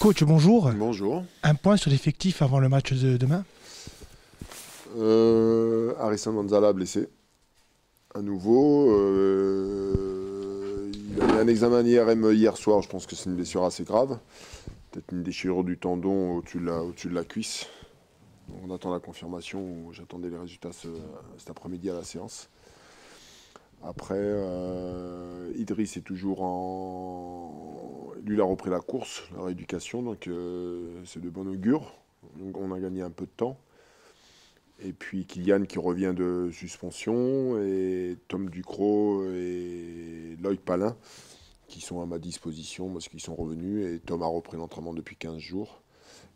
Coach, bonjour. Bonjour. Un point sur l'effectif avant le match de demain euh, Harrison Manzala blessé. À nouveau. Euh, il a eu un examen IRM hier soir. Je pense que c'est une blessure assez grave. Peut-être une déchirure du tendon au-dessus de, la cuisse. On attend la confirmation. J'attendais les résultats cet après-midi à la séance. Après, euh, Idriss est toujours en, lui, a repris la course, la rééducation, donc euh, c'est de bon augure. Donc, on a gagné un peu de temps. Et puis Kylian qui revient de suspension, et Tom Ducrot et Lloyd Palin qui sont à ma disposition parce qu'ils sont revenus. Et Tom a repris l'entraînement depuis 15 jours.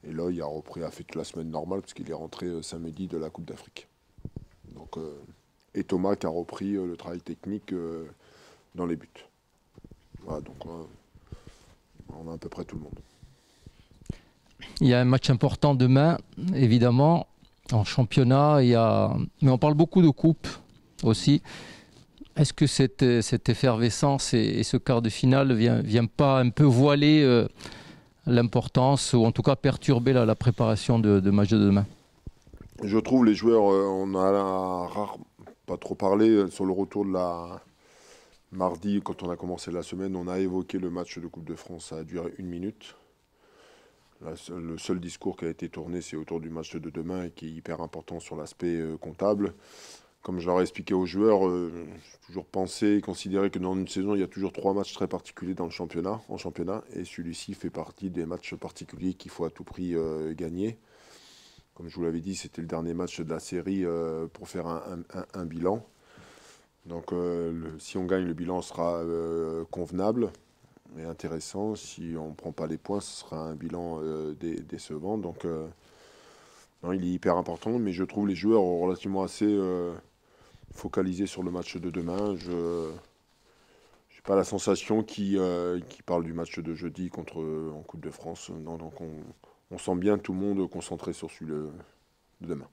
Et Lloyd a repris, a fait toute la semaine normale parce qu'il est rentré euh, samedi de la Coupe d'Afrique. Donc, euh, et Thomas qui a repris le travail technique dans les buts. Voilà, donc on a à peu près tout le monde. Il y a un match important demain, évidemment. En championnat, il y mais on parle beaucoup de coupe aussi. Est-ce que cette, cette effervescence et, ce quart de finale ne vient, vient, pas un peu voiler euh, l'importance ou en tout cas perturber la, préparation de, match de demain Je trouve les joueurs, euh, on a rare, pas trop parlé euh, sur le retour de la, Mardi, quand on a commencé la semaine, on a évoqué le match de Coupe de France. Ça a duré une minute. Le seul discours qui a été tourné, c'est autour du match de demain et qui est hyper important sur l'aspect euh, comptable. Comme je expliqué aux joueurs, euh, j'ai toujours pensé et considéré que dans une saison, il y a toujours trois matchs très particuliers dans le championnat, en championnat, et celui-ci fait partie des matchs particuliers qu'il faut à tout prix euh, gagner. Comme je vous l'avais dit, c'était le dernier match de la série pour faire un bilan. Donc euh, si on gagne, le bilan sera euh, convenable et intéressant. Si on ne prend pas les points, ce sera un bilan euh, décevant. Donc il est hyper important, mais je trouve les joueurs relativement assez focalisés sur le match de demain. Je n'ai pas la sensation qu'ils parlent parle du match de jeudi contre en Coupe de France. donc on sent bien tout le monde concentré sur celui de demain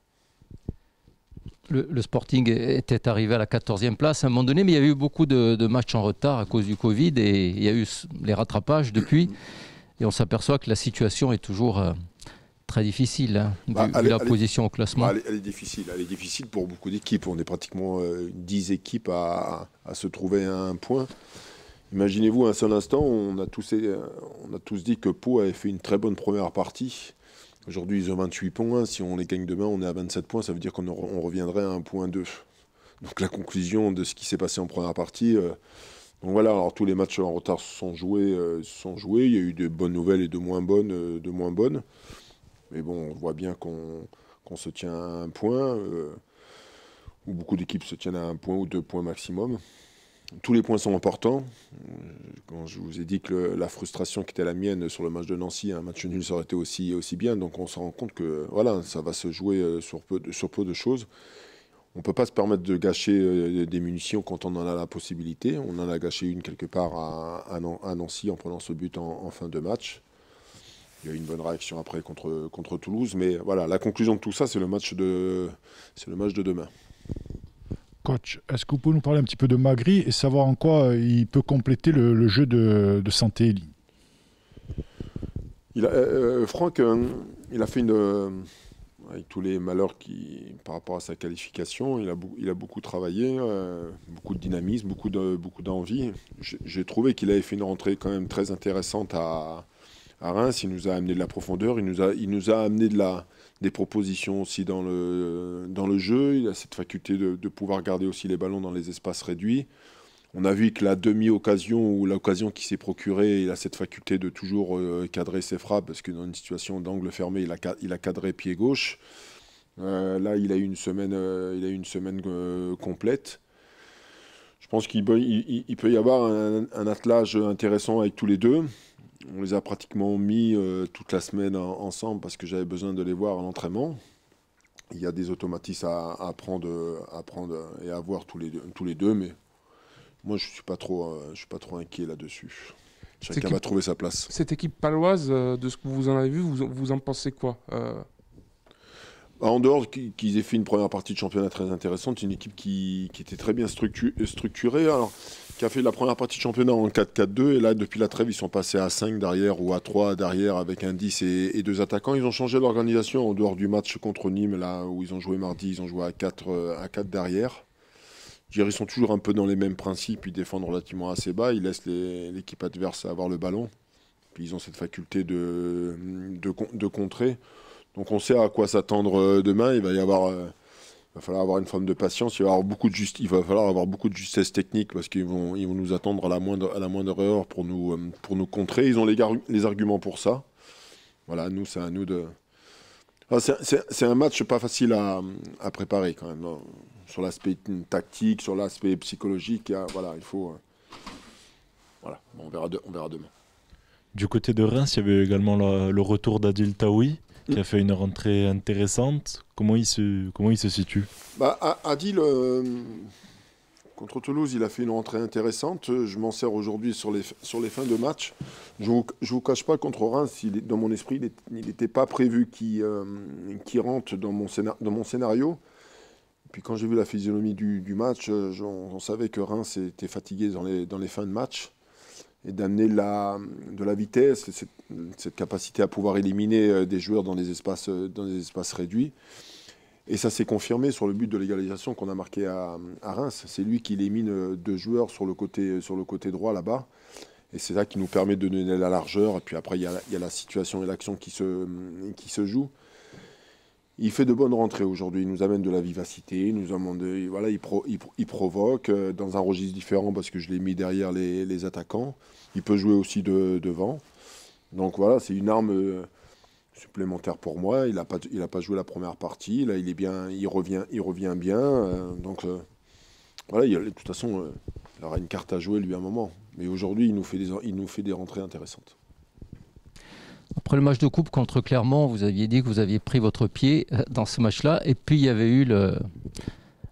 le, Sporting était arrivé à la 14e place à un moment donné, mais il y a eu beaucoup de, matchs en retard à cause du Covid et il y a eu les rattrapages depuis. Et on s'aperçoit que la situation est toujours euh, très difficile, hein, bah, la position au classement. Bah, elle, est difficile, elle est difficile pour beaucoup d'équipes. On est pratiquement 10 euh, équipes à, se trouver à un point. Imaginez-vous, un seul instant, on a, tous, euh, on a tous dit que Pau avait fait une très bonne première partie Aujourd'hui, ils ont 28 points. Si on les gagne demain, on est à 27 points. Ça veut dire qu'on reviendrait à 1.2. Donc la conclusion de ce qui s'est passé en première partie. Euh, donc voilà, alors tous les matchs en retard sont joués, euh, sont joués. Il y a eu de bonnes nouvelles et de moins bonnes, euh, de moins bonnes. Mais bon, on voit bien qu'on se tient à un point, où beaucoup d'équipes se tiennent à un point ou deux points maximum tous les points sont importants. Quand je vous ai dit que la frustration qui était la mienne sur le match de Nancy, un match nul, ça aurait été aussi, aussi bien. Donc on se rend compte que voilà, ça va se jouer euh, sur peu de, choses. On ne peut pas se permettre de gâcher euh, des munitions quand on en a la possibilité. On en a gâché une quelque part à, Nancy en prenant ce but en, fin de match. Il y a eu une bonne réaction après contre, contre Toulouse. Mais voilà, la conclusion de tout ça, c'est le, match de, le match de demain coach. Est-ce que vous pouvez nous parler un petit peu de Magri et savoir en quoi euh, il peut compléter le, jeu de, Santé-Eli il a, euh, euh, Franck, il a fait une. avec tous les malheurs qui, par rapport à sa qualification, il a, il a beaucoup travaillé, beaucoup de dynamisme, beaucoup d'envie. De, beaucoup J'ai trouvé qu'il avait fait une rentrée quand même très intéressante à, à Reims. Il nous a amené de la profondeur, il nous a, il nous a amené de la, des propositions aussi dans le, dans le jeu. Il a cette faculté de, pouvoir garder aussi les ballons dans les espaces réduits. On a vu que la demi-occasion ou l'occasion qui s'est procurée, il a cette faculté de toujours euh, cadrer ses frappes parce que dans une situation d'angle fermé, il a, il a cadré pied gauche. Euh, là, il a eu une semaine, il a une semaine euh, complète. Je pense qu'il peut, y avoir un attelage intéressant avec tous les deux on les a pratiquement mis euh, toute la semaine ensemble parce que j'avais besoin de les voir en l'entraînement. Il y a des automatismes à, apprendre, prendre, et à voir tous les deux, mais moi je ne suis, pas trop, euh, suis pas trop inquiet là-dessus. Chacun va trouver sa place. Cette équipe paloise, euh, de ce que vous en avez vu, vous, vous en pensez quoi bah, en dehors qu'ils aient fait une première partie de championnat très intéressante, une équipe qui, était très bien structurée, hein. alors, qui a fait la première partie de championnat en 4-4-2, et là, depuis la trêve, ils sont passés à 5 derrière ou à 3 derrière avec un 10 et, deux attaquants. Ils ont changé l'organisation en dehors du match contre Nîmes, là où ils ont joué mardi, ils ont joué à 4, euh, à 4 derrière. ils sont toujours un peu dans les mêmes principes, ils défendent relativement assez bas, ils laissent l'équipe adverse avoir le ballon, puis ils ont cette faculté de contrer. Donc on sait à quoi s'attendre euh, demain. Il va y avoir, euh, falloir avoir une forme de patience. Il va, avoir beaucoup de il va falloir avoir beaucoup de justesse technique parce qu'ils vont, ils vont nous attendre à la moindre, à erreur pour nous, euh, pour nous contrer. Ils ont les, les arguments pour ça. Voilà, nous, c'est à nous de. Ah, c'est un match pas facile à, préparer quand même. Hein. sur l'aspect tactique, sur l'aspect psychologique. Hein, voilà, il faut. Voilà, on verra, on verra demain. Du côté de Reims, il y avait également le retour d'Adil Taoui qui a fait une rentrée intéressante. Comment il se, comment il se situe Adil, bah, euh, contre Toulouse, il a fait une rentrée intéressante. Je m'en sers aujourd'hui sur les, sur les fins de match. Je ne vous, cache pas, contre Reims, dans mon esprit, il n'était pas prévu euh, qu'il rentre dans mon, dans mon scénario. Puis quand j'ai vu la physionomie du, match, on, euh, on, savait que Reims était fatigué dans les fins de match et d'amener de la, vitesse, cette, capacité à pouvoir éliminer euh, des joueurs dans des espaces, euh, dans espaces réduits. Et ça s'est confirmé sur le but de l'égalisation qu'on a marqué à, Reims. C'est lui qui élimine euh, deux joueurs sur le côté, sur le côté droit là-bas. Et c'est ça qui nous permet de donner la largeur. Et puis après, il y a, la situation et l'action qui qui se jouent il fait de bonnes rentrées aujourd'hui. Il nous amène de la vivacité, il nous voilà, il, provoque euh, dans un registre différent parce que je l'ai mis derrière les, attaquants. Il peut jouer aussi devant. Donc voilà, c'est une arme euh, supplémentaire pour moi. Il n'a pas, il pas joué la première partie. Là, il est bien, il revient, il revient bien. Euh, donc voilà, il, de toute façon, il aura une carte à jouer lui à un moment. Mais aujourd'hui, il nous fait des, il nous fait des rentrées intéressantes. Après le match de coupe contre Clermont, vous aviez dit que vous aviez pris votre pied euh, dans ce match-là. Et puis il y avait eu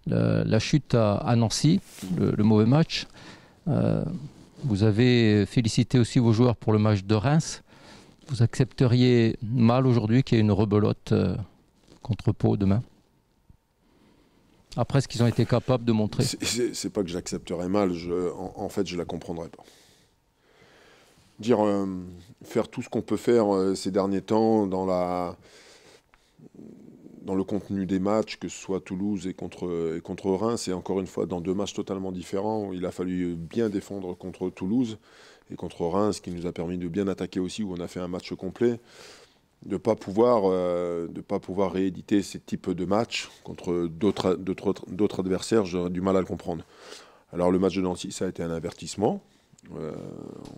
la chute à, Nancy, le, mauvais match. Euh, vous avez félicité aussi vos joueurs pour le match de Reims. Vous accepteriez mal aujourd'hui qu'il y ait une rebelote euh, contre Pau demain Après ce qu'ils ont été capables de montrer C'est pas que j'accepterais mal, je, en, fait je la comprendrais pas dire, euh, faire tout ce qu'on peut faire euh, ces derniers temps dans, la, dans le contenu des matchs, que ce soit Toulouse et contre, et contre Reims, et encore une fois dans deux matchs totalement différents. Il a fallu bien défendre contre Toulouse et contre Reims, ce qui nous a permis de bien attaquer aussi, où on a fait un match complet. De ne pas, pouvoir, euh, pas pouvoir rééditer ces types de matchs contre d'autres adversaires, j'aurais du mal à le comprendre. Alors le match de Nancy, ça a été un avertissement, euh,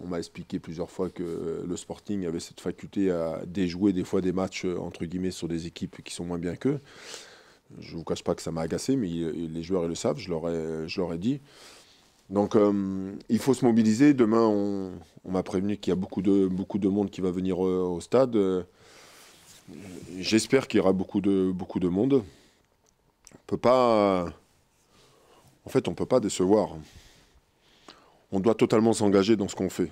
on m'a expliqué plusieurs fois que le Sporting avait cette faculté à déjouer des fois des matchs euh, entre guillemets sur des équipes qui sont moins bien qu'eux. Je ne vous cache pas que ça m'a agacé, mais les joueurs ils le savent, je leur ai, dit. Donc euh, il faut se mobiliser. Demain, on, m'a prévenu qu'il y a beaucoup de, beaucoup de monde qui va venir au stade. J'espère qu'il y aura beaucoup de, beaucoup de monde. On peut pas. En fait, on ne peut pas décevoir on doit totalement s'engager dans ce qu'on fait.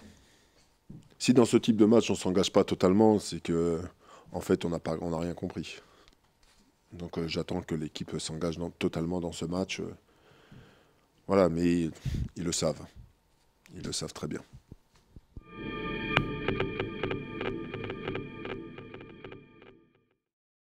Si dans ce type de match, on ne s'engage pas totalement, c'est que, en fait, on n'a rien compris. Donc euh, j'attends que l'équipe s'engage totalement dans ce match. Euh, voilà, mais ils le savent. Ils le savent très bien.